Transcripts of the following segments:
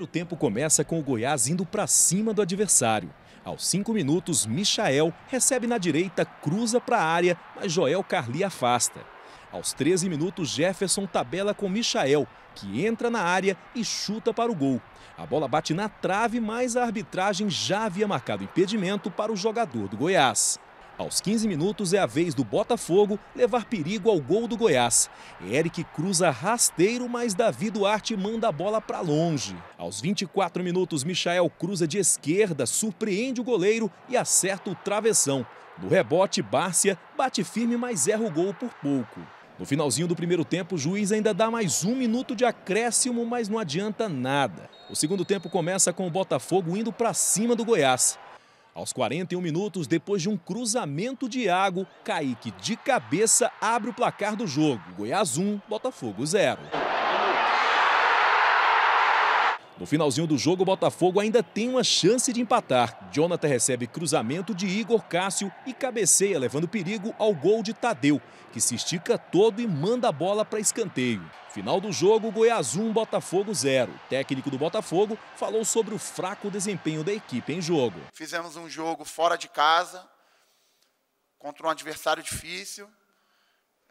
primeiro tempo começa com o Goiás indo para cima do adversário. Aos cinco minutos, Michael recebe na direita, cruza para a área, mas Joel Carli afasta. Aos 13 minutos, Jefferson tabela com Michael, que entra na área e chuta para o gol. A bola bate na trave, mas a arbitragem já havia marcado impedimento para o jogador do Goiás. Aos 15 minutos é a vez do Botafogo levar perigo ao gol do Goiás. Eric cruza rasteiro, mas Davi Duarte manda a bola para longe. Aos 24 minutos, Michael cruza de esquerda, surpreende o goleiro e acerta o travessão. No rebote, Bárcia bate firme, mas erra o gol por pouco. No finalzinho do primeiro tempo, o juiz ainda dá mais um minuto de acréscimo, mas não adianta nada. O segundo tempo começa com o Botafogo indo para cima do Goiás. Aos 41 minutos, depois de um cruzamento de Iago, Kaique de cabeça abre o placar do jogo. Goiás 1, Botafogo 0. No finalzinho do jogo, o Botafogo ainda tem uma chance de empatar. Jonathan recebe cruzamento de Igor Cássio e cabeceia, levando perigo ao gol de Tadeu, que se estica todo e manda a bola para escanteio. Final do jogo, Goiás 1, Botafogo 0. O técnico do Botafogo falou sobre o fraco desempenho da equipe em jogo. Fizemos um jogo fora de casa, contra um adversário difícil,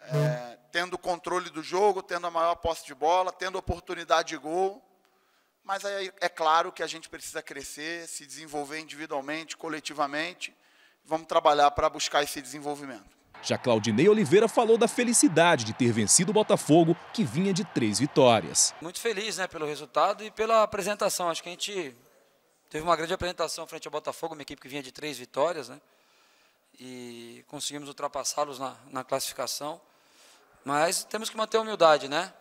é, tendo o controle do jogo, tendo a maior posse de bola, tendo oportunidade de gol mas é, é claro que a gente precisa crescer, se desenvolver individualmente, coletivamente. Vamos trabalhar para buscar esse desenvolvimento. Já Claudinei Oliveira falou da felicidade de ter vencido o Botafogo, que vinha de três vitórias. Muito feliz né, pelo resultado e pela apresentação. Acho que a gente teve uma grande apresentação frente ao Botafogo, uma equipe que vinha de três vitórias, né? E conseguimos ultrapassá-los na, na classificação. Mas temos que manter a humildade, né?